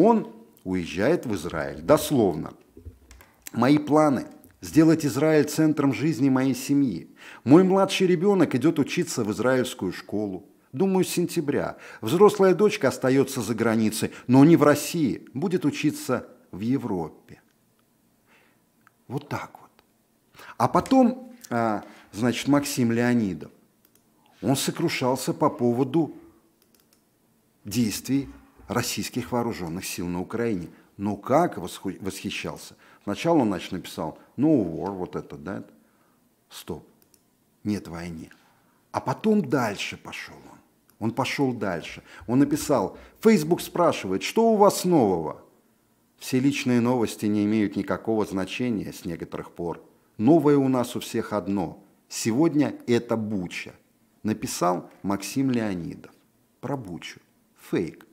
он уезжает в Израиль. Дословно. Мои планы – сделать Израиль центром жизни моей семьи. Мой младший ребенок идет учиться в израильскую школу. Думаю, с сентября. Взрослая дочка остается за границей, но не в России. Будет учиться в Европе. Вот так вот. А потом, а, значит, Максим Леонидов, он сокрушался по поводу действий российских вооруженных сил на Украине. Ну как восхищался? Сначала он, значит, написал «No «Ну, war», вот это, да? Стоп, нет войны. А потом дальше пошел он. Он пошел дальше. Он написал «Facebook спрашивает, что у вас нового?» Все личные новости не имеют никакого значения с некоторых пор. Новое у нас у всех одно. Сегодня это Буча. Написал Максим Леонидов. Про Бучу. Фейк.